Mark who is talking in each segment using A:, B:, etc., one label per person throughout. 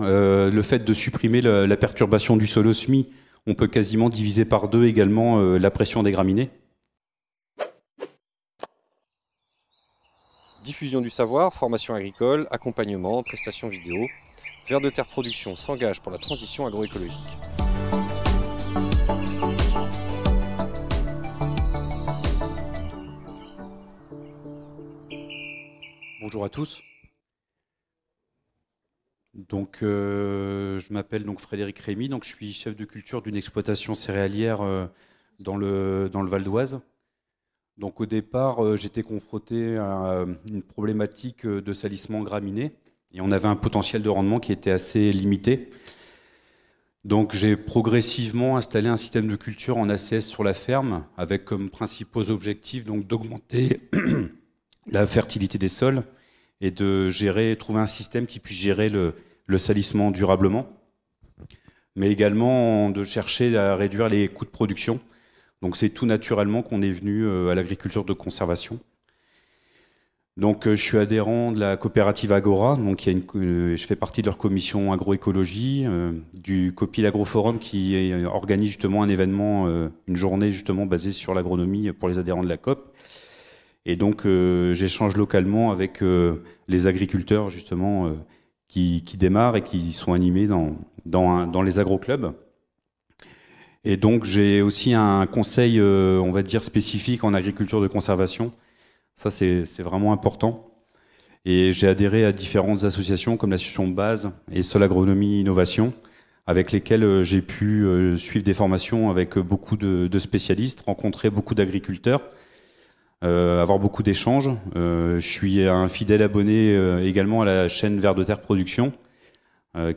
A: Euh, le fait de supprimer la, perturbation du solosmie, on peut quasiment diviser par deux également euh, la pression des graminées. Diffusion du savoir, formation agricole, accompagnement, prestations vidéo. Vers de Terre Production s'engage pour la transition agroécologique. Bonjour à tous. Donc, euh, je m'appelle donc Frédéric Rémy, donc je suis chef de culture d'une exploitation céréalière euh, dans, le, dans le Val d'Oise. Donc, au départ, euh, j'étais confronté à une problématique de salissement graminé et on avait un potentiel de rendement qui était assez limité. Donc, j'ai progressivement installé un système de culture en ACS sur la ferme avec comme principaux objectifs d'augmenter la fertilité des sols et de gérer, trouver un système qui puisse gérer le, le salissement durablement, mais également de chercher à réduire les coûts de production. Donc c'est tout naturellement qu'on est venu euh, à l'agriculture de conservation. Donc euh, je suis adhérent de la coopérative Agora, donc euh, je fais partie de leur commission agroécologie, du Copil Agroforum qui organise justement un événement, une journée justement basée sur l'agronomie pour les adhérents de la COP. Et donc j'échange localement avec les agriculteurs justement qui, démarrent et qui sont animés dans, les agroclubs. Et donc j'ai aussi un conseil, euh, on va dire, spécifique en agriculture de conservation. Ça, c'est vraiment important. Et j'ai adhéré à différentes associations comme l'association Base et Sol Agronomie Innovation, avec lesquelles euh, j'ai pu euh, suivre des formations avec beaucoup de spécialistes, rencontrer beaucoup d'agriculteurs euh, avoir beaucoup d'échanges. Euh, je suis un fidèle abonné euh, également à la chaîne Vert de Terre Production,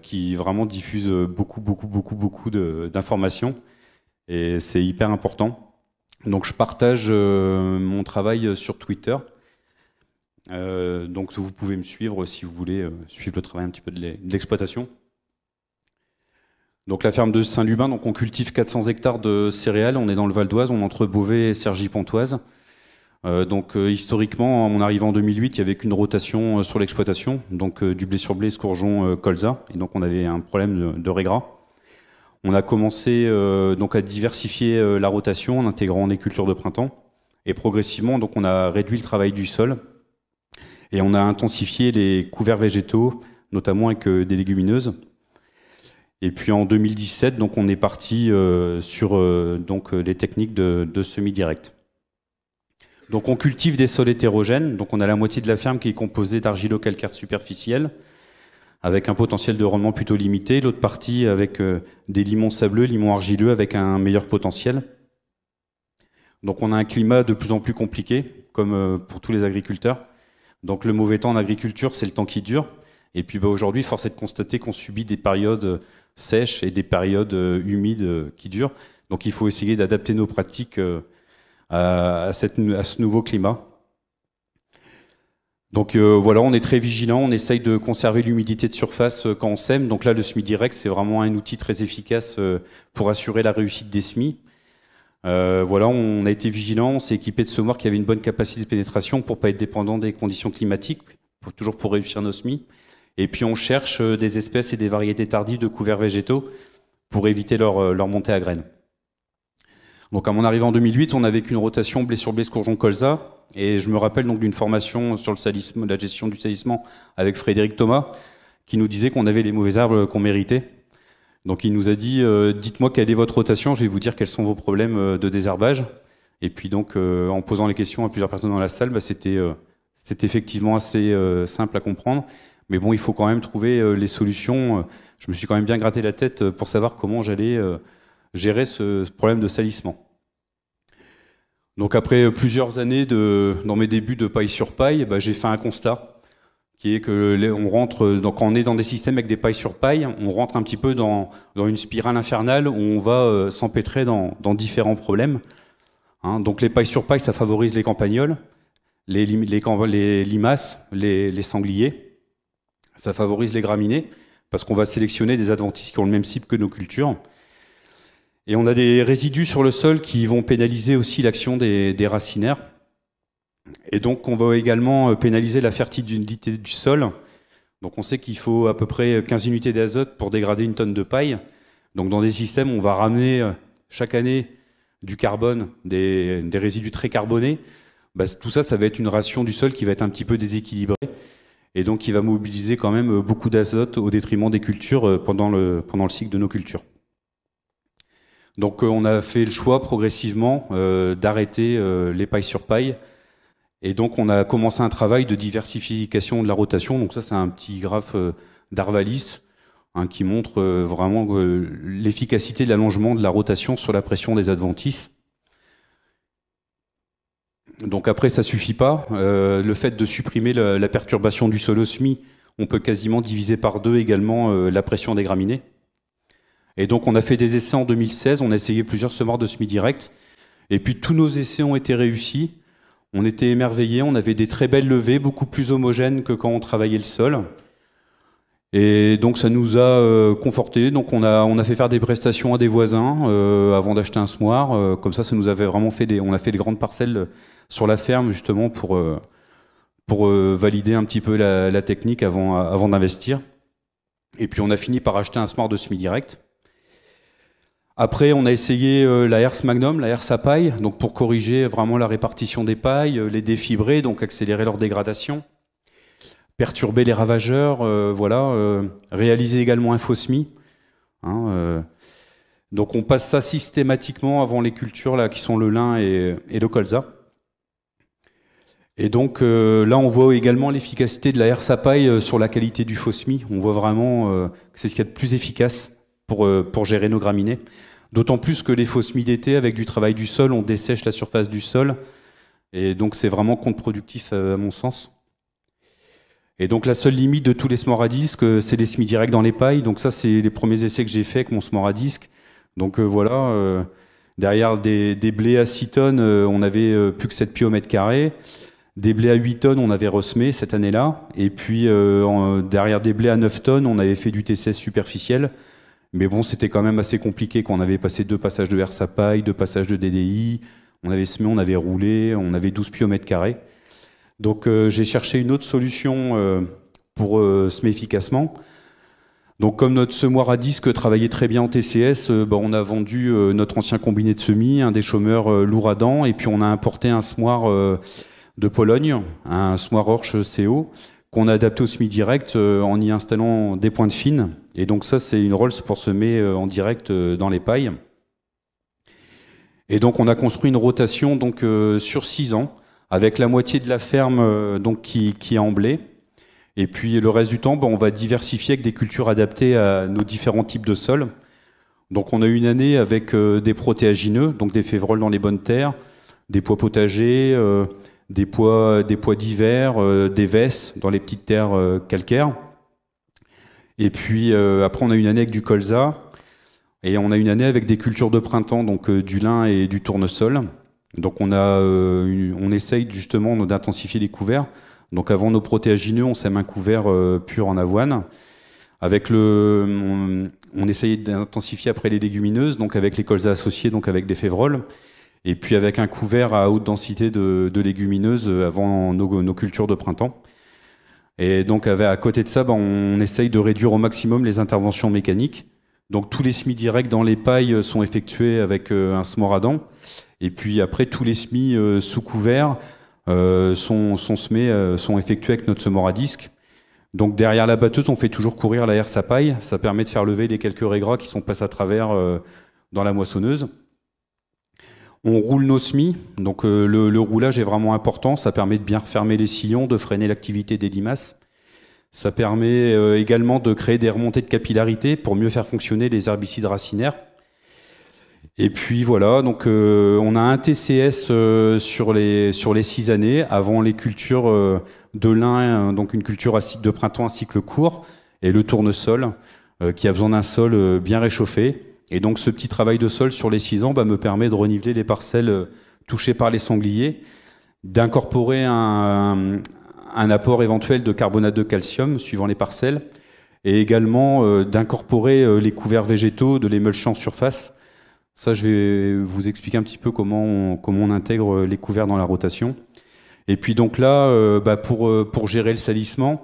A: qui vraiment diffuse beaucoup, beaucoup, beaucoup, beaucoup d'informations. Et c'est hyper important. Donc je partage mon travail sur Twitter. donc vous pouvez me suivre si vous voulez suivre le travail un petit peu de l'exploitation. Donc la ferme de Saint-Lubin, donc on cultive 400 hectares de céréales, on est dans le Val d'Oise, on est entre Beauvais et sergy pontoise euh, donc euh, historiquement, à mon arrivée en 2008, il n'y avait qu'une rotation euh, sur l'exploitation, donc du blé sur blé, scourgeon, colza, et donc on avait un problème de, de régras. On a commencé donc à diversifier la rotation en intégrant des cultures de printemps, et progressivement, donc on a réduit le travail du sol, et on a intensifié les couverts végétaux, notamment avec des légumineuses. Et puis en 2017, donc on est parti sur donc les techniques de, de semi-direct. Donc on cultive des sols hétérogènes, donc on a la moitié de la ferme qui est composée d'argilo-calcaire superficielle, avec un potentiel de rendement plutôt limité, l'autre partie avec euh, des limons sableux, limons argileux, avec un meilleur potentiel. Donc on a un climat de plus en plus compliqué, comme euh, pour tous les agriculteurs. Donc le mauvais temps en agriculture, c'est le temps qui dure. Et puis bah, aujourd'hui, force est de constater qu'on subit des périodes euh, sèches et des périodes humides qui durent. Donc il faut essayer d'adapter nos pratiques à, ce nouveau climat. Donc euh, voilà, on est très vigilant, on essaye de conserver l'humidité de surface euh, quand on sème. Donc là, le semis direct, c'est vraiment un outil très efficace euh, pour assurer la réussite des semis. voilà, on a été vigilant, on s'est équipé de semoirs qui avaient une bonne capacité de pénétration pour pas être dépendant des conditions climatiques, toujours pour réussir nos semis. Et puis on cherche des espèces et des variétés tardives de couverts végétaux pour éviter leur montée à graines. Donc à mon arrivée en 2008, on avait qu'une rotation blessure blé courgeon-colza. Et je me rappelle donc d'une formation sur le salissement, la gestion du salissement avec Frédéric Thomas, qui nous disait qu'on avait les mauvais arbres qu'on méritait. Donc il nous a dit euh, dites-moi quelle est votre rotation, je vais vous dire quels sont vos problèmes euh, de désherbage. Et puis donc euh, en posant les questions à plusieurs personnes dans la salle, bah, c'était euh, effectivement assez simple à comprendre. Mais bon, il faut quand même trouver les solutions. Je me suis quand même bien gratté la tête pour savoir comment j'allais gérer ce, problème de salissement. Donc après plusieurs années dans mes débuts de paille sur paille, bah, j'ai fait un constat qui est que on rentre on est dans des systèmes avec des pailles sur paille, on rentre un petit peu dans, une spirale infernale où on va euh, s'empêtrer dans, différents problèmes. Hein. donc les pailles sur paille, ça favorise les campagnols, les, les limaces, les, sangliers. Ça favorise les graminées parce qu'on va sélectionner des adventices qui ont le même cible que nos cultures. Et on a des résidus sur le sol qui vont pénaliser aussi l'action des, racinaires. Et donc on va également euh, pénaliser la fertilité du sol. Donc on sait qu'il faut à peu près 15 unités d'azote pour dégrader une tonne de paille. Donc dans des systèmes, on va ramener euh, chaque année du carbone, des, résidus très carbonés. Bah, tout ça, ça va être une ration du sol qui va être un petit peu déséquilibrée et donc qui va mobiliser quand même euh, beaucoup d'azote au détriment des cultures pendant le cycle de nos cultures. Donc euh, on a fait le choix progressivement euh, d'arrêter euh, les pailles sur paille. Et donc on a commencé un travail de diversification de la rotation. Donc ça c'est un petit graphe d'Arvalis hein, qui montre vraiment l'efficacité de l'allongement de la rotation sur la pression des adventices. Donc après, ça suffit pas. le fait de supprimer la, perturbation du solosmi, on peut quasiment diviser par deux également la pression des graminées. Et donc on a fait des essais en 2016, on a essayé plusieurs semoirs de semi-direct. Et puis tous nos essais ont été réussis. On était émerveillés, on avait des très belles levées, beaucoup plus homogènes que quand on travaillait le sol. Et donc ça nous a euh, confortés. Donc on a on a fait faire des prestations à des voisins euh, avant d'acheter un semoir. Euh, comme ça, ça nous avait vraiment fait des on a fait des grandes parcelles sur la ferme justement pour pour valider un petit peu la, technique avant avant d'investir. Et puis on a fini par acheter un semoir de semi direct. Après, on a essayé euh, la herse magnum, la herse à paille, donc pour corriger vraiment la répartition des pailles, euh, les défibrer, donc accélérer leur dégradation, perturber les ravageurs, euh, voilà, réaliser également un faux hein, donc on passe ça systématiquement avant les cultures qui sont le lin et, le colza. Et donc là, on voit également l'efficacité de la herse à paille sur la qualité du faux On voit vraiment que c'est ce qu'il y a de plus efficace pour gérer nos graminées. D'autant plus que les fausses mi d'été, avec du travail du sol, on dessèche la surface du sol. Et donc c'est vraiment contre-productif euh, à mon sens. Et donc la seule limite de tous les smoradisques, à euh, c'est les semis directs dans les pailles. Donc ça, c'est les premiers essais que j'ai fait avec mon smoradisque. à Donc euh, voilà, derrière des, blés à 6 tonnes, on avait plus que 7 pieds au mètre carré. Des blés à 8 tonnes, on avait ressemé cette année-là. Et puis derrière des blés à 9 tonnes, on avait fait du TCS superficiel. Mais bon, c'était quand même assez compliqué quand on avait passé deux passages de paille, deux passages de DDI, on avait semé, on avait roulé, on avait 12 pieds au mètre carré. Donc euh, j'ai cherché une autre solution euh, pour euh, semer efficacement. Donc comme notre semoir à disque travaillait très bien en TCS, bah, on a vendu notre ancien combiné de semis, un des chômeurs lourd à dents, et puis on a importé un semoir de Pologne, un semoir Orche CO, qu'on a adapté au semis direct en y installant des pointes fines. Et donc ça, c'est une Rolls pour semer euh, en direct euh, dans les pailles. Et donc on a construit une rotation donc euh, sur six ans, avec la moitié de la ferme qui, est en blé. Et puis le reste du temps, ben, on va diversifier avec des cultures adaptées à nos différents types de sols. Donc on a une année avec des protéagineux, donc des févroles dans les bonnes terres, des pois potagers, des pois, des pois des vesses dans les petites terres calcaires. Et puis euh, après, on a une année avec du colza. Et on a une année avec des cultures de printemps, donc euh, du lin et du tournesol. Donc on, a, euh, on essaye justement d'intensifier les couverts. Donc avant nos protéagineux, on sème un couvert pur en avoine. Avec le, on, essaye d'intensifier après les légumineuses, donc avec les colzas associés, donc avec des févroles. Et puis avec un couvert à haute densité de, légumineuses avant nos cultures de printemps. Et donc, à côté de ça, ben, on essaye de réduire au maximum les interventions mécaniques. Donc, tous les semis directs dans les pailles euh, sont effectués avec euh, un smoradan. à Et puis après, tous les semis euh, sous couvert sont, semés, sont effectués avec notre smoradisque. à disque. Donc derrière la batteuse, on fait toujours courir l'air sa paille. Ça permet de faire lever les quelques régras qui sont passés à travers dans la moissonneuse. On roule nos semis, donc euh, le, roulage est vraiment important. Ça permet de bien refermer les sillons, de freiner l'activité des limaces. Ça permet euh, également de créer des remontées de capillarité pour mieux faire fonctionner les herbicides racinaires. Et puis voilà, donc euh, on a un TCS sur les sur les six années avant les cultures de lin, donc une culture à de printemps un cycle court et le tournesol qui a besoin d'un sol bien réchauffé et donc ce petit travail de sol sur les 6 ans bah, me permet de reniveler les parcelles euh, touchées par les sangliers, d'incorporer un, apport éventuel de carbonate de calcium suivant les parcelles, et également euh, d'incorporer euh, les couverts végétaux de l'émulsion surface. Ça, je vais vous expliquer un petit peu comment on, comment on intègre les couverts dans la rotation. Et puis donc là, bah, pour, pour gérer le salissement,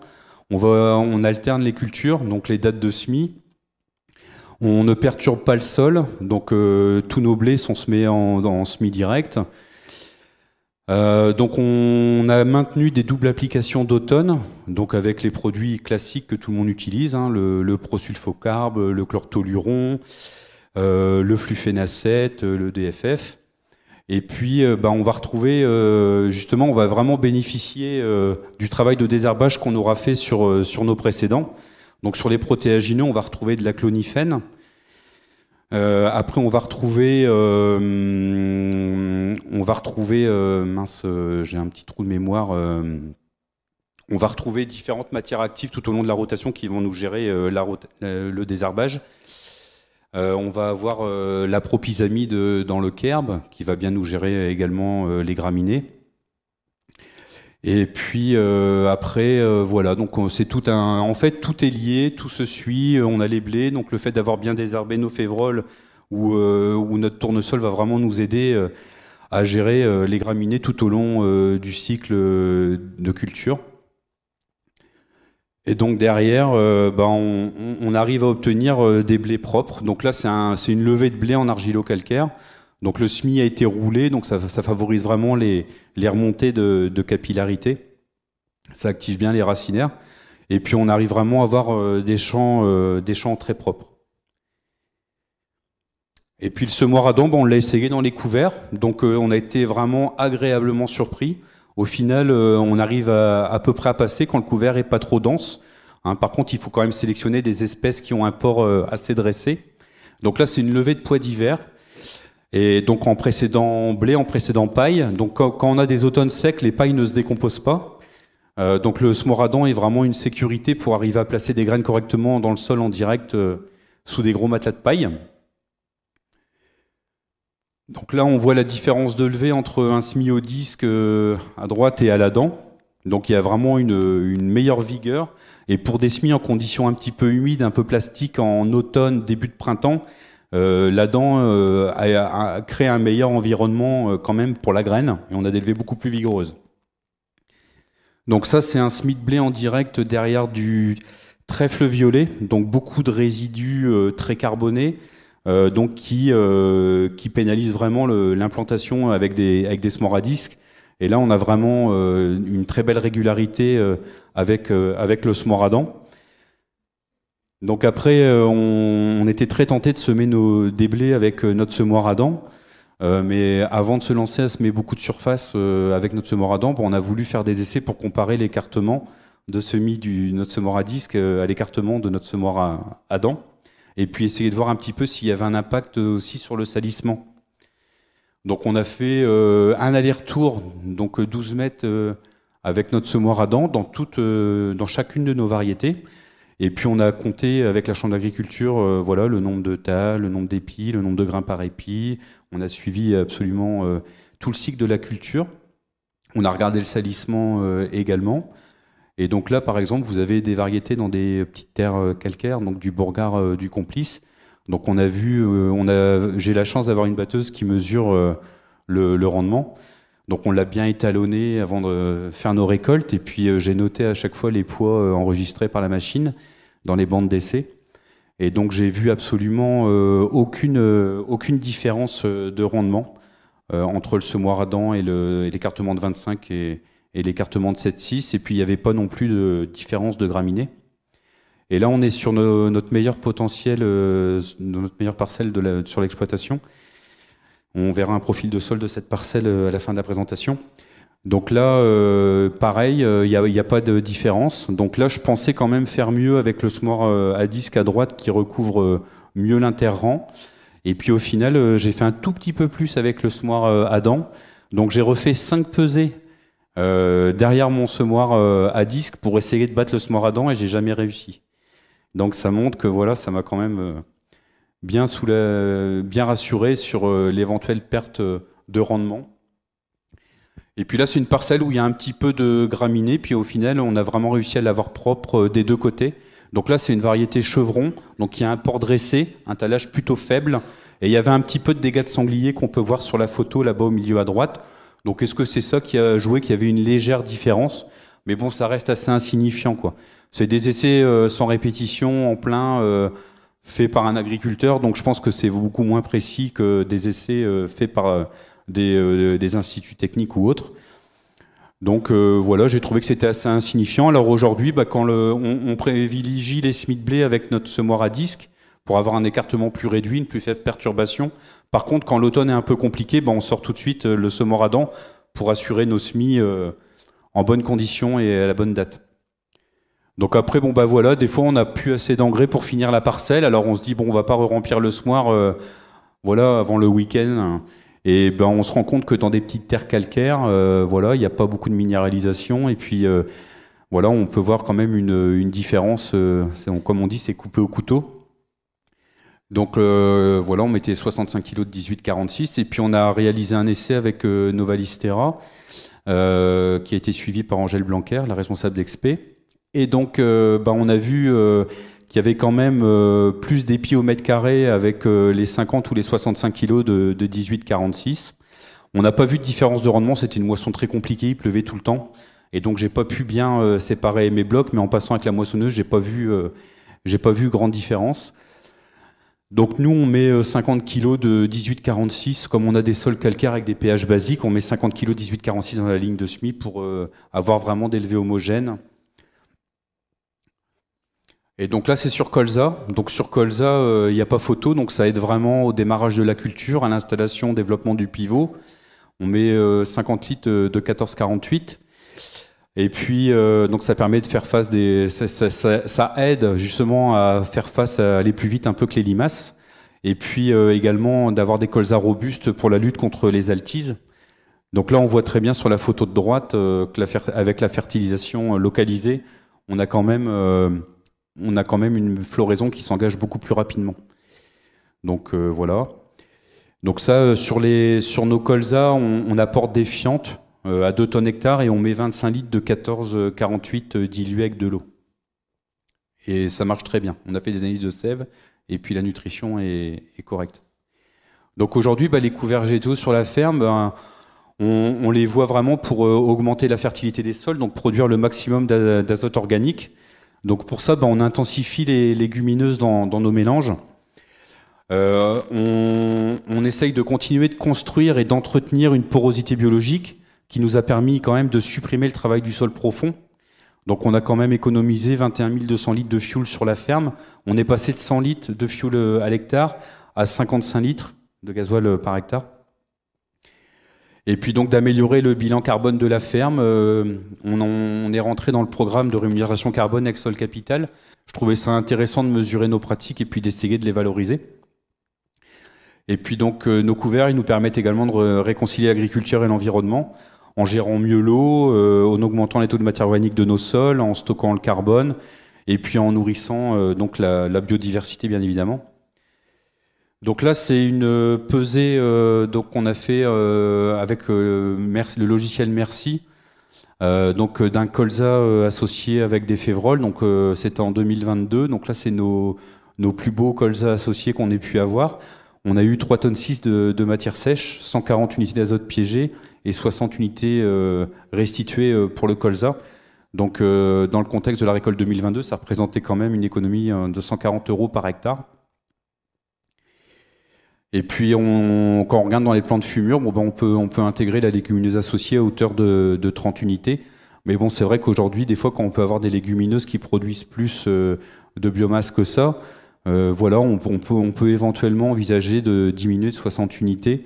A: on, va, on alterne les cultures, donc les dates de semis, on ne perturbe pas le sol, donc euh, tous nos blés sont semés en, semi-direct. Euh, donc on a maintenu des doubles applications d'automne, donc avec les produits classiques que tout le monde utilise, hein, le, prosulfocarbe, le chlortoluron, euh, le flufénacète, le DFF. Et puis bah, on va retrouver, justement, on va vraiment bénéficier du travail de désherbage qu'on aura fait sur, sur nos précédents. Donc sur les protéagineux, on va retrouver de la cloniphène, euh, après, on va retrouver, euh, on va retrouver, euh, mince, j'ai un petit trou de mémoire. on va retrouver différentes matières actives tout au long de la rotation qui vont nous gérer le désherbage. on va avoir la propisamide dans le kerbe qui va bien nous gérer également les graminées. Et puis euh, après, euh, voilà, donc c'est tout un. En fait, tout est lié, tout se suit. Euh, on a les blés, donc le fait d'avoir bien désherbé nos févroles ou notre tournesol va vraiment nous aider à gérer les graminées tout au long du cycle de culture. Et donc derrière, ben, on, arrive à obtenir des blés propres. Donc là, c'est une levée de blé en argilo-calcaire. Donc le semis a été roulé, donc ça, favorise vraiment les, remontées de, capillarité. Ça active bien les racinaires. Et puis on arrive vraiment à avoir euh, euh, des, champs, très propres. Et puis le semoir à dents, on l'a essayé dans les couverts, donc euh, on a été vraiment agréablement surpris. Au final, on arrive à, peu près à passer quand le couvert est pas trop dense. Hein, par contre, il faut quand même sélectionner des espèces qui ont un port assez dressé. Donc là, c'est une levée de poids d'hiver. Et donc en précédent blé, en précédent paille. Donc quand on a des automnes secs, les pailles ne se décomposent pas. Euh, donc le smoradan est vraiment une sécurité pour arriver à placer des graines correctement dans le sol en direct euh, sous des gros matelas de paille. Donc là, on voit la différence de levée entre un semi au disque euh, à droite et à la dent. Donc il y a vraiment une, une meilleure vigueur. Et pour des semis en conditions un petit peu humides, un peu plastiques en automne, début de printemps, euh, la dent euh, a, créé un meilleur environnement euh, quand même pour la graine et on a des levées beaucoup plus vigoureuses. Donc ça c'est un smith blé en direct derrière du trèfle violet, donc beaucoup de résidus très carbonés, donc qui, pénalisent vraiment l'implantation avec des, avec des smoradisques. Et là on a vraiment une très belle régularité avec, avec le smoradan. Donc après, euh, on, était très tenté de semer nos déblés avec euh, notre semoir à dents. Euh, mais avant de se lancer à semer beaucoup de surface avec notre semoir à dents, on a voulu faire des essais pour comparer l'écartement de semis du notre semoir à disque à l'écartement de notre semoir à, dents. Et puis essayer de voir un petit peu s'il y avait un impact aussi sur le salissement. Donc on a fait un aller-retour, donc 12 mètres avec notre semoir à dents dans, toute, dans chacune de nos variétés. Et puis on a compté avec la chambre d'agriculture euh, voilà, le nombre de tas, le nombre d'épis, le nombre de grains par épi. On a suivi absolument euh, tout le cycle de la culture. On a regardé le salissement euh, également. Et donc là, par exemple, vous avez des variétés dans des petites terres calcaires, donc du bourgard du complice. Donc on a vu, j'ai la chance d'avoir une batteuse qui mesure le rendement. Donc on l'a bien étalonné avant de faire nos récoltes. Et puis euh, j'ai noté à chaque fois les poids euh, enregistrés par la machine dans les bandes d'essai. Et donc j'ai vu absolument euh, aucune, aucune différence de rendement entre le semoir à dents et l'écartement de 25 et, l'écartement de 7,6. Et puis il n'y avait pas non plus de différence de graminée. Et là, on est sur notre meilleur potentiel, notre meilleure parcelle de sur l'exploitation. On verra un profil de sol de cette parcelle euh, à la fin de la présentation. Donc là, euh, pareil, il euh, n'y a, pas de différence. Donc là, je pensais quand même faire mieux avec le semoir à disque à droite qui recouvre mieux l'interrang. Et puis au final, j'ai fait un tout petit peu plus avec le semoir à dents. Donc j'ai refait 5 pesées derrière mon semoir à disque pour essayer de battre le semoir à dents et j'ai jamais réussi. Donc ça montre que voilà, ça m'a quand même bien, rassuré sur euh, l'éventuelle perte euh, de rendement. Et puis là, c'est une parcelle où il y a un petit peu de graminée, puis au final, on a vraiment réussi à l'avoir propre euh, des deux côtés. Donc là, c'est une variété chevron, donc il y a un port dressé, un talage plutôt faible, et il y avait un petit peu de dégâts de sanglier qu'on peut voir sur la photo là-bas au milieu à droite. Donc est-ce que c'est ça qui a joué, qu'il y avait une légère différence Mais bon, ça reste assez insignifiant, C'est des essais sans répétition, en plein, fait par un agriculteur, donc je pense que c'est beaucoup moins précis que des essais euh, faits par euh, euh, des, instituts techniques ou autres. Donc voilà, j'ai trouvé que c'était assez insignifiant. Alors aujourd'hui, bah, quand on, privilégie les semis de blé avec notre semoir à disque pour avoir un écartement plus réduit, une plus faible perturbation. Par contre, quand l'automne est un peu compliqué, bah, on sort tout de suite le semoir à dents pour assurer nos semis en bonne condition et à la bonne date. Donc après, bon bah voilà, des fois on n'a plus assez d'engrais pour finir la parcelle, alors on se dit bon on va pas remplir le soir, euh, voilà, avant le week-end. Et ben on se rend compte que dans des petites terres calcaires, euh, voilà, il n'y a pas beaucoup de minéralisation. Et puis euh, voilà, on peut voir quand même une, différence. comme on dit, c'est coupé au couteau. Donc voilà, on mettait 65 kg de 18,46 et puis on a réalisé un essai avec Novalistera qui a été suivi par Angèle Blanquer, la responsable d'Expé. Et donc, euh, bah, on a vu euh, qu'il y avait quand même euh, plus d'épis au mètre carré avec les 50 ou les 65 kg de, 18,46. 18-46. On n'a pas vu de différence de rendement, c'était une moisson très compliquée, il pleuvait tout le temps. Et donc j'ai pas pu bien séparer mes blocs, mais en passant avec la moissonneuse, j'ai pas vu, pas vu grande différence. Donc nous, on met 50 kg de 18,46, comme on a des sols calcaires avec des pH basiques, on met 50 kg 18,46 dans la ligne de semis pour avoir vraiment des levées homogènes. Et donc là, c'est sur colza. Donc sur colza, euh, il n'y a pas photo, donc ça aide vraiment au démarrage de la culture, à l'installation, développement du pivot. On met 50 euh, litres euh, de 1448. Et puis, donc ça permet de faire face des. Ça, aide justement à faire face à aller plus vite un peu que les limaces. Et puis également d'avoir des colzas robustes pour la lutte contre les altises. Donc là, on voit très bien sur la photo de droite que avec la fertilisation localisée, on a quand même on a quand même une floraison qui s'engage beaucoup plus rapidement. Donc euh, voilà. Donc ça, euh, sur, les, sur nos colzas, on, apporte des fientes euh, à 2 tonnes hectare et on met 25 litres de 14,48 dilués avec de l'eau. Et ça marche très bien. On a fait des analyses de sève et puis la nutrition est, correcte. Donc aujourd'hui, bah, les couverts végétaux sur la ferme, ben, on, les voit vraiment pour augmenter la fertilité des sols, donc produire le maximum d'azote organique. Donc pour ça, ben, on intensifie les légumineuses dans, nos mélanges. Euh, on, essaye de continuer de construire et d'entretenir une porosité biologique qui nous a permis quand même de supprimer le travail du sol profond. Donc on a quand même économisé 21 200 litres de fuel sur la ferme. On est passé de 100 litres de fuel euh, à l'hectare à 55 litres de gasoil euh, par hectare. Et puis donc d'améliorer le bilan carbone de la ferme. Euh, on, est rentré dans le programme de rémunération carbone avec Sol Capital. Je trouvais ça intéressant de mesurer nos pratiques et puis d'essayer de les valoriser. Et puis donc euh, nos couverts, ils nous permettent également de réconcilier l'agriculture et l'environnement en gérant mieux l'eau, euh, en augmentant les taux de matière organique de nos sols, en stockant le carbone et puis en nourrissant donc la biodiversité bien évidemment. Donc là, c'est une euh, pesée euh, donc qu'on a fait euh, avec le logiciel Merci, donc d'un colza associé avec des févroles. Donc c'était en 2022. Donc là, c'est nos, nos plus beaux colza associés qu'on ait pu avoir. On a eu 3 tonnes 6 de, de, matière sèche, 140 unités d'azote piégé et 60 unités restituées pour le colza. Donc dans le contexte de la récolte 2022, ça représentait quand même une économie hein, de 140 euros par hectare. Et puis, quand on regarde dans les plans de fumure, bon, ben on, peut, intégrer la légumineuse associée à hauteur de, de 30 unités. Mais bon, c'est vrai qu'aujourd'hui, des fois, quand on peut avoir des légumineuses qui produisent plus euh, de biomasse que ça, euh, voilà, on, peut, on peut éventuellement envisager de diminuer de 60 unités.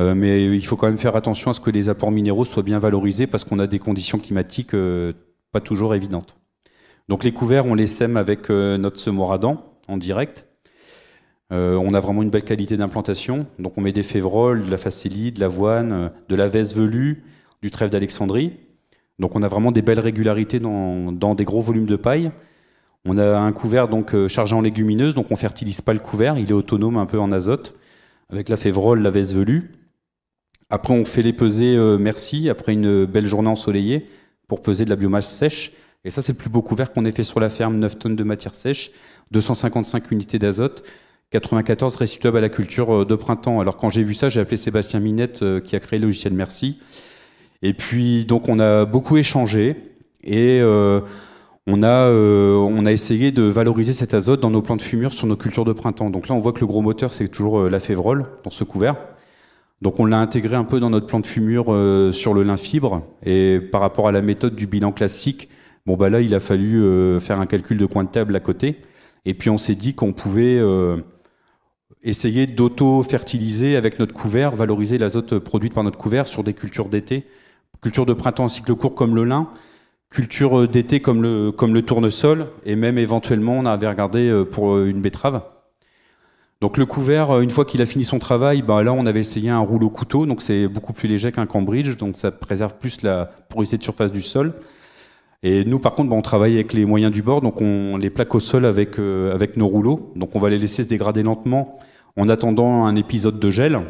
A: Euh, mais il faut quand même faire attention à ce que les apports minéraux soient bien valorisés parce qu'on a des conditions climatiques pas toujours évidentes. Donc les couverts, on les sème avec notre dents, en direct. Euh, on a vraiment une belle qualité d'implantation. Donc on met des févroles, de la facélie, de l'avoine, euh, de la veste velue, du trèfle d'Alexandrie. Donc on a vraiment des belles régularités dans, des gros volumes de paille. On a un couvert donc euh, chargé en légumineuses, donc on fertilise pas le couvert, il est autonome un peu en azote avec la févrole, la veste velue. Après on fait les peser, merci après une belle journée ensoleillée pour peser de la biomasse sèche. Et ça, c'est le plus beau couvert qu'on ait fait sur la ferme, 9 tonnes de matière sèche, 255 unités d'azote. 94 Restituable à la culture euh, de printemps. Alors quand j'ai vu ça, j'ai appelé Sébastien Minette euh, qui a créé le logiciel Merci. Et puis donc on a beaucoup échangé et euh, on, a, on a essayé de valoriser cet azote dans nos plans de fumure sur nos cultures de printemps. Donc là on voit que le gros moteur c'est toujours la févrole dans ce couvert. Donc on l'a intégré un peu dans notre plan de fumure sur le lin fibre et par rapport à la méthode du bilan classique, bon bah là il a fallu faire un calcul de coin de table à côté et puis on s'est dit qu'on pouvait essayer d'auto-fertiliser avec notre couvert, valoriser l'azote produite par notre couvert sur des cultures d'été, cultures de printemps en cycle court comme le lin, cultures d'été comme le, comme le tournesol, et même éventuellement on avait regardé euh, pour euh, une betterave. Donc le couvert, euh, une fois qu'il a fini son travail, ben là on avait essayé un rouleau couteau, donc c'est beaucoup plus léger qu'un cambridge, donc ça préserve plus la porosité de surface du sol. Et nous, par contre, bah, on travaille avec les moyens du bord, donc on les plaque au sol avec, avec nos rouleaux. Donc on va les laisser se dégrader lentement en attendant un épisode de gel.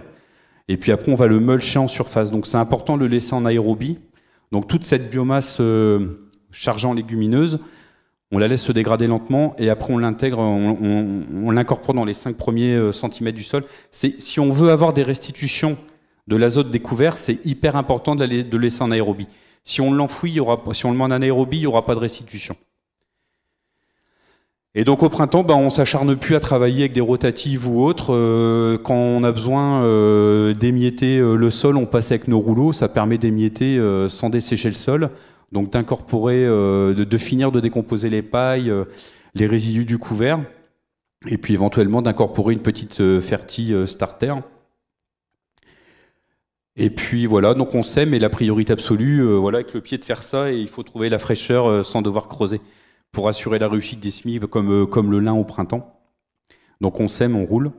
A: Et puis après, on va le mulcher en surface. Donc c'est important de le laisser en aérobie. Donc toute cette biomasse euh, chargeant légumineuse, on la laisse se dégrader lentement et après on l'intègre, on, l'incorpore dans les 5 premiers euh, centimètres du sol. Si on veut avoir des restitutions de l'azote découvert, c'est hyper important de, le de laisser en aérobie. Si on l'enfouit, si on le met en aérobie, il n'y aura pas de restitution. Et donc au printemps, on bah, on s'acharne plus à travailler avec des rotatives ou autres. Euh, quand on a besoin euh, d'émietter euh, le sol, on passe avec nos rouleaux. Ça permet d'émietter sans dessécher le sol, donc d'incorporer, de, finir de décomposer les pailles, les résidus du couvert, et puis éventuellement d'incorporer une petite fertille starter. Et puis voilà, donc on sait, mais la priorité absolue, voilà, avec le pied de faire ça, et il faut trouver la fraîcheur sans devoir creuser pour assurer la réussite des semis comme, euh, comme le lin au printemps. Donc on sème, on roule.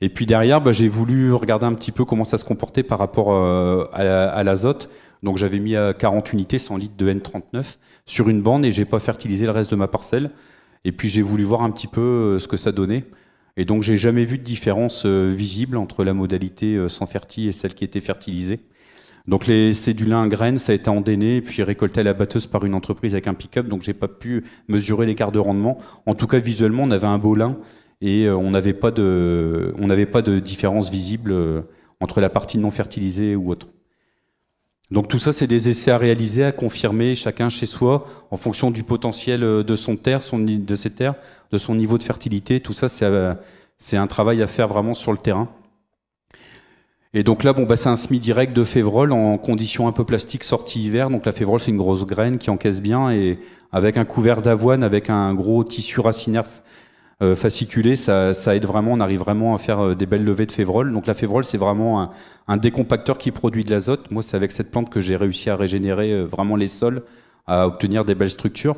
A: Et puis derrière, bah, j'ai voulu regarder un petit peu comment ça se comportait par rapport euh, à, l'azote. Donc j'avais mis à euh, 40 unités 100 litres de N39 sur une bande et j'ai pas fertilisé le reste de ma parcelle. Et puis j'ai voulu voir un petit peu ce que ça donnait. Et donc j'ai jamais vu de différence visible entre la modalité sans ferti et celle qui était fertilisée. Donc les lin à graines, ça a été endéné, puis récolté à la batteuse par une entreprise avec un pick-up, donc j'ai pas pu mesurer l'écart de rendement. En tout cas, visuellement, on avait un beau lin et euh, on n'avait pas de, on n'avait pas de différence visible euh, entre la partie non fertilisée ou autre. Donc tout ça, c'est des essais à réaliser, à confirmer, chacun chez soi, en fonction du potentiel euh, de son terre, de ses terres, de son niveau de fertilité. Tout ça, c'est un travail à faire vraiment sur le terrain. Et donc là, bon, bah, c'est un semi direct de févrole en conditions un peu plastiques sortie hiver. Donc la févrole, c'est une grosse graine qui encaisse bien et avec un couvert d'avoine, avec un gros tissu racinaire euh, fasciculé, ça, aide vraiment. On arrive vraiment à faire euh, des belles levées de févrole. Donc la févrole, c'est vraiment un, décompacteur qui produit de l'azote. Moi, c'est avec cette plante que j'ai réussi à régénérer euh, vraiment les sols, à obtenir des belles structures.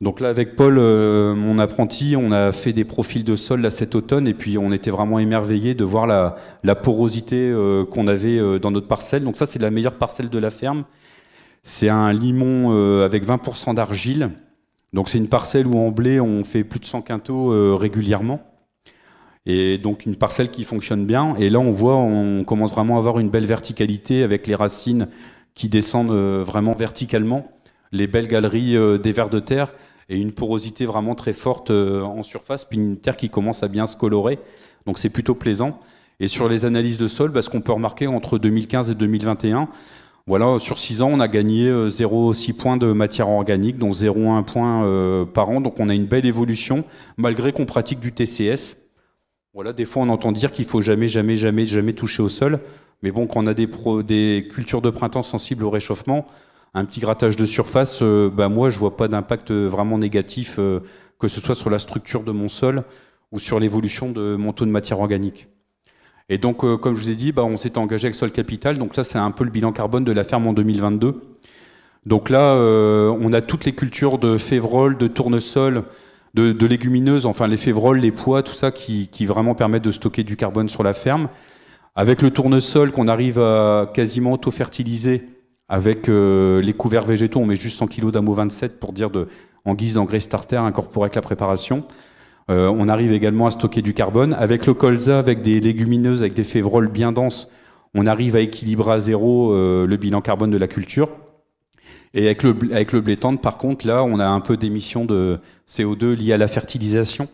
A: Donc là, avec Paul, euh, mon apprenti, on a fait des profils de sol là cet automne, et puis on était vraiment émerveillé de voir la, porosité euh, qu'on avait euh, dans notre parcelle. Donc ça, c'est la meilleure parcelle de la ferme. C'est un limon avec 20% d'argile. Donc c'est une parcelle où en blé, on fait plus de 100 quintaux régulièrement. Et donc une parcelle qui fonctionne bien. Et là, on voit, on commence vraiment à avoir une belle verticalité avec les racines qui descendent vraiment verticalement, les belles galeries des vers de terre et une porosité vraiment très forte euh, en surface, puis une terre qui commence à bien se colorer. Donc c'est plutôt plaisant. Et sur les analyses de sol, parce bah, ce qu'on peut remarquer entre 2015 et 2021, voilà, sur 6 ans, on a gagné 0,6 euh, points de matière organique, dont 0,1 point euh, par an. Donc on a une belle évolution, malgré qu'on pratique du TCS. Voilà, des fois on entend dire qu'il faut jamais, jamais, jamais, jamais toucher au sol. Mais bon, quand on a des, des cultures de printemps sensibles au réchauffement, un petit grattage de surface, euh, bah, moi je vois pas d'impact euh, vraiment négatif, euh, que ce soit sur la structure de mon sol ou sur l'évolution de mon taux de matière organique. Et donc, comme je vous ai dit, bah, on s'est engagé avec Sol Capital. Donc ça, c'est un peu le bilan carbone de la ferme en 2022. Donc là, on a toutes les cultures de févroles, de tournesol, de, légumineuses, enfin les févroles, les pois, tout ça qui, qui, vraiment permettent de stocker du carbone sur la ferme. Avec le tournesol qu'on arrive à quasiment auto-fertiliser avec euh, les couverts végétaux, on met juste 100 kg d'AMO 27 pour dire de, en guise d'engrais starter, incorporé avec la préparation. Euh, on arrive également à stocker du carbone. Avec le colza, avec des légumineuses, avec des févroles bien denses, on arrive à équilibrer à zéro euh, le bilan carbone de la culture. Et avec le, avec le blé tendre, par contre, là, on a un peu d'émissions de CO2 liées à la fertilisation.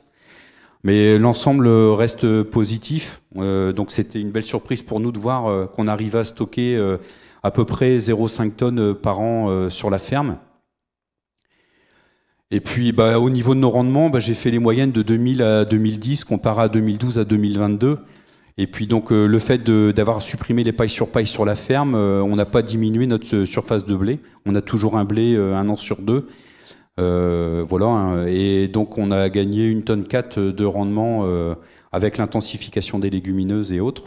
A: Mais l'ensemble reste positif. donc c'était une belle surprise pour nous de voir qu'on arrive à stocker à peu près 0,5 tonnes euh, par an euh, sur la ferme. Et puis, bah, au niveau de nos rendements, bah, j'ai fait les moyennes de 2000 à 2010, comparé à 2012 à 2022. Et puis donc euh, le fait d'avoir supprimé les pailles sur pailles sur la ferme, on n'a pas diminué notre surface de blé. On a toujours un blé un an sur deux. voilà. Hein. Et donc on a gagné une tonne 4 de rendement avec l'intensification des légumineuses et autres.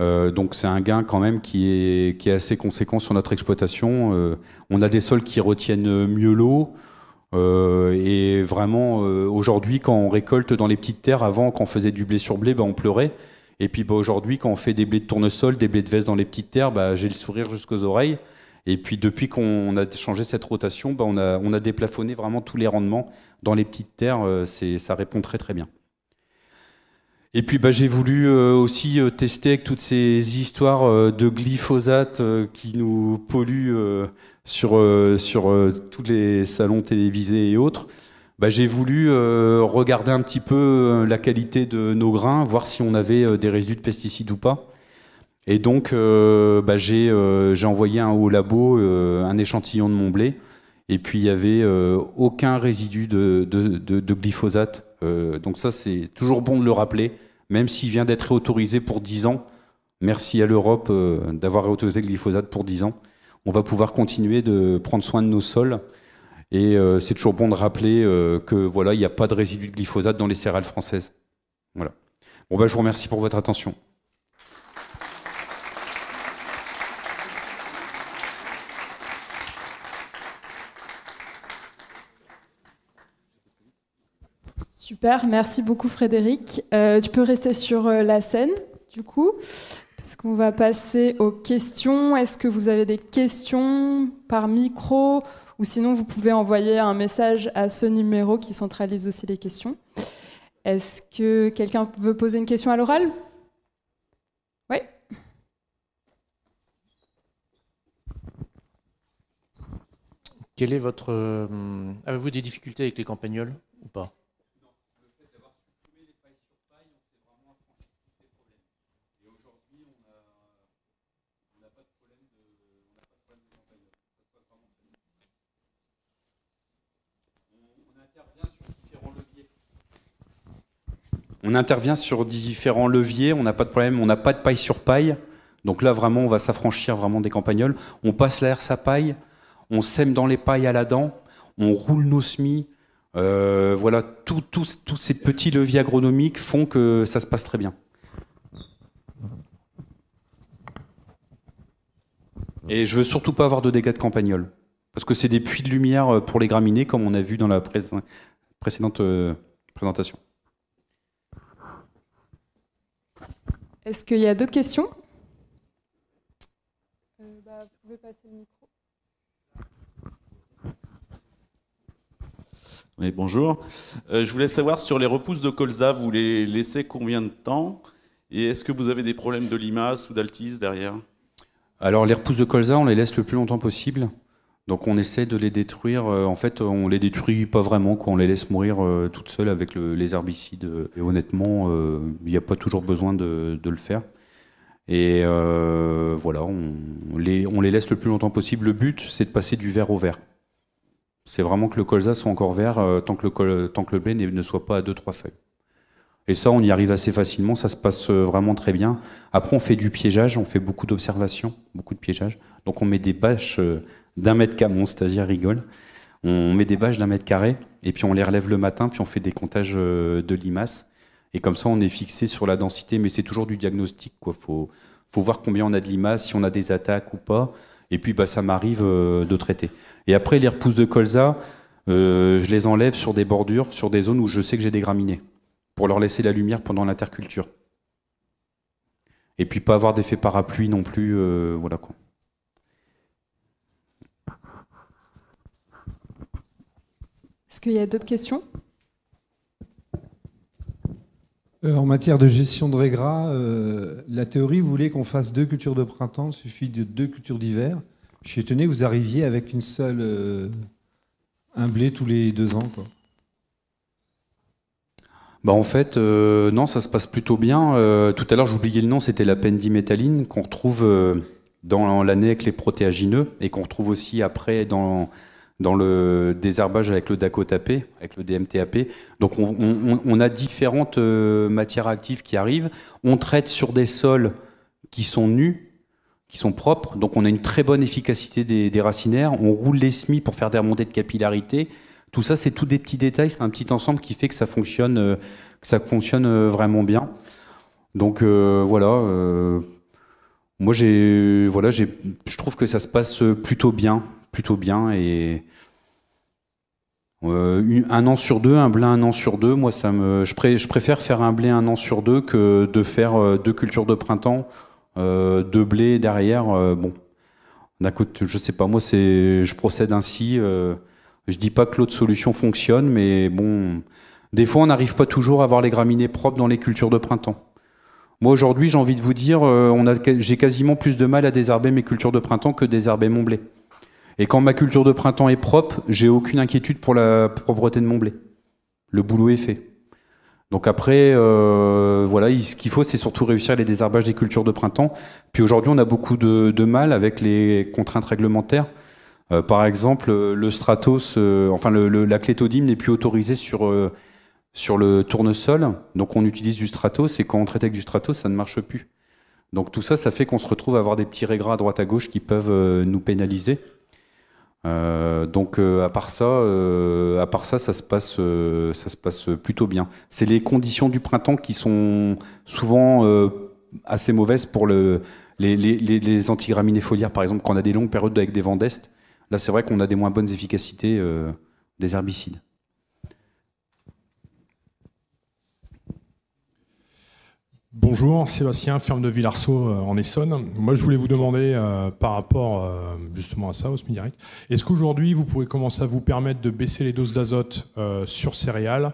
A: Euh, donc c'est un gain quand même qui est, qui est assez conséquent sur notre exploitation. Euh, on a des sols qui retiennent mieux l'eau. Euh, et vraiment, aujourd'hui, quand on récolte dans les petites terres, avant, quand on faisait du blé sur blé, bah, on pleurait. Et puis bah, aujourd'hui, quand on fait des blés de tournesol, des blés de veste dans les petites terres, bah, j'ai le sourire jusqu'aux oreilles. Et puis depuis qu'on a changé cette rotation, bah, on, a, on a déplafonné vraiment tous les rendements dans les petites terres. ça répond très très bien. Et puis bah, j'ai voulu euh, aussi euh, tester avec toutes ces histoires euh, de glyphosate qui nous polluent sur, tous les salons télévisés et autres. Bah, j'ai voulu regarder un petit peu la qualité de nos grains, voir si on avait des résidus de pesticides ou pas. Et donc bah, j'ai envoyé au labo un échantillon de mon blé, et puis il n'y avait aucun résidu de glyphosate. Euh, donc ça, c'est toujours bon de le rappeler, même s'il vient d'être réautorisé pour 10 ans. Merci à l'Europe euh, d'avoir autorisé le glyphosate pour 10 ans. On va pouvoir continuer de prendre soin de nos sols. Et euh, c'est toujours bon de rappeler que voilà, il n'y a pas de résidus de glyphosate dans les céréales françaises. Voilà. Bon bah, je vous remercie pour votre attention. Super, merci beaucoup Frédéric. Euh, tu peux rester sur euh, la scène, du coup, parce qu'on va passer aux questions. Est-ce que vous avez des questions par micro ou sinon vous pouvez envoyer un message à ce numéro qui centralise aussi les questions. Est-ce que quelqu'un veut poser une question à l'oral Oui. Quelle est votre... Euh, avez-vous des difficultés avec les campagnols ou pas on intervient sur différents leviers, on n'a pas de problème, on n'a pas de paille sur paille. Donc là, vraiment, on va s'affranchir vraiment des campagnols. On passe l'air sa paille, on sème dans les pailles à la dent, on roule nos semis. Euh, voilà, tous ces petits leviers agronomiques font que ça se passe très bien. Et je veux surtout pas avoir de dégâts de campagnol. Parce que c'est des puits de lumière pour les graminées, comme on a vu dans la précédente euh, présentation. Est-ce qu'il y a d'autres questions euh, bah, bonjour. Euh, je voulais savoir sur les repousses de colza, vous les laissez combien de temps Et est-ce que vous avez des problèmes de limaces ou d'altises derrière Alors les repousses de colza, on les laisse le plus longtemps possible. Donc on essaie de les détruire. Euh, en fait, on les détruit pas vraiment, quoi. on les laisse mourir euh, toutes seules avec les herbicides. Et honnêtement, euh, il n'y a pas toujours besoin de, le faire. Et voilà, on les, laisse le plus longtemps possible. Le but, c'est de passer du vert au vert. C'est vraiment que le colza soit encore vert tant, que le blé ne soit pas à deux, trois feuilles. Et ça, on y arrive assez facilement, ça se passe vraiment très bien. Après, on fait du piégeage, on fait beaucoup d'observations, beaucoup de piégeage. Donc on met des bâches d'un mètre carré. Mon stagiaire rigole. On met des bâches d'un mètre carré et puis on les relève le matin, puis on fait des comptages euh, de limaces. Et comme ça, on est fixé sur la densité, mais c'est toujours du diagnostic. Il faut, voir combien on a de limaces, si on a des attaques ou pas. Et puis, bah, ça m'arrive euh, de traiter. Et après, les repousses de colza, euh, je les enlève sur des bordures, sur des zones où je sais que j'ai des graminées, pour leur laisser la lumière pendant l'interculture. Et puis, pas avoir d'effet parapluie non plus. voilà quoi. Est-ce qu'il y a d'autres questions euh, en matière de gestion de régras, euh, la théorie voulait qu'on fasse deux cultures de printemps, il suffit de deux cultures d'hiver. Je suis étonné vous arriviez avec une seule, euh, un blé tous les deux ans. Bah en fait, non, ça se passe plutôt bien. tout à l'heure, j'oubliais le nom, c'était la pendimétaline qu'on retrouve dans l'année avec les protéagineux et qu'on retrouve aussi après dans dans le désherbage avec le daco avec le DMTAP. Donc on, a différentes euh, matières actives qui arrivent. On traite sur des sols qui sont nus, qui sont propres. Donc on a une très bonne efficacité des, racinaires. On roule les semis pour faire des remontées de capillarité. Tout ça, c'est tous des petits détails, c'est un petit ensemble qui fait que ça fonctionne, euh, que ça fonctionne euh, vraiment bien. Donc voilà. moi, j'ai voilà, j'ai, je trouve que ça se passe plutôt bien plutôt bien et euh, un an sur deux, un blé un an sur deux, moi ça me, je, préfère faire un blé un an sur deux que de faire euh, deux cultures de printemps, euh, deux blés derrière. Euh, bon, d'accord je sais pas, moi c'est, je procède ainsi. je dis pas que l'autre solution fonctionne, mais bon, des fois on n'arrive pas toujours à avoir les graminées propres dans les cultures de printemps. Moi aujourd'hui, j'ai envie de vous dire, on a, j'ai quasiment plus de mal à désherber mes cultures de printemps que désherber mon blé. Et quand ma culture de printemps est propre, j'ai aucune inquiétude pour la propreté de mon blé. Le boulot est fait. Donc après, euh, voilà, ce qu'il faut, c'est surtout réussir les désherbages des cultures de printemps. Puis aujourd'hui, on a beaucoup de, mal avec les contraintes réglementaires. Euh, par exemple, le stratos, euh, enfin la clétodime n'est plus autorisée sur sur le tournesol. Donc on utilise du stratos et quand on traite avec du stratos, ça ne marche plus. Donc tout ça, ça fait qu'on se retrouve à avoir des petits régras à droite à gauche qui peuvent nous pénaliser. Euh, donc euh, à part ça, euh, à part ça, ça se passe, ça se passe plutôt bien. C'est les conditions du printemps qui sont souvent assez mauvaises pour les, les, foliaires, par exemple, quand on a des longues périodes avec des vents d'est. Là, c'est vrai qu'on a des moins bonnes efficacités des herbicides. Bonjour, Sébastien, ferme de Villarceau euh, en Essonne. Moi, je voulais vous demander euh, par rapport euh, justement à ça, au Direct, est-ce qu'aujourd'hui, vous pouvez commencer à vous permettre de baisser les doses d'azote sur céréales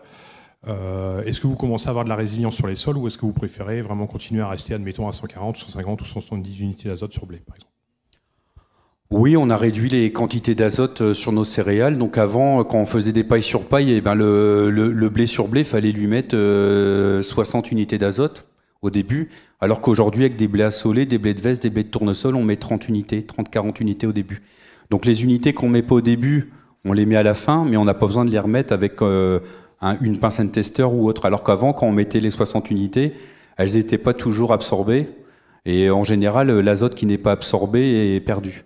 A: Est-ce que vous commencez à avoir de la résilience sur les sols ou est-ce que vous préférez vraiment continuer à rester, admettons, à 140, 150 ou 170 unités d'azote sur blé, par exemple oui, on a réduit les quantités d'azote sur nos céréales. Donc avant, quand on faisait des pailles sur paille, et eh ben le, le blé sur blé, fallait lui mettre 60 unités d'azote au début, alors qu'aujourd'hui, avec des blés assolés, des blés de veste, des blés de tournesol, on met 30 unités, 30-40 unités au début. Donc les unités qu'on met pas au début, on les met à la fin, mais on n'a pas besoin de les remettre avec euh, une pince un testeur ou autre. Alors qu'avant, quand on mettait les 60 unités, elles n'étaient pas toujours absorbées. Et en général, l'azote qui n'est pas absorbé est perdu.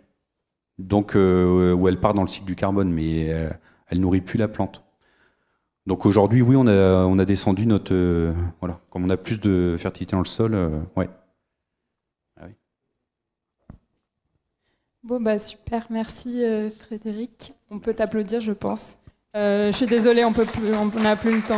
A: Donc, euh, elle part dans le cycle du carbone, mais euh, elle nourrit plus la plante. Donc aujourd'hui, oui, on a, on a descendu notre. Euh, voilà, comme on a plus de fertilité dans le sol, euh, ouais. Ah oui. Bon, bah super, merci euh, Frédéric. On peut t'applaudir, je pense. je suis désolée, on n'a plus le temps.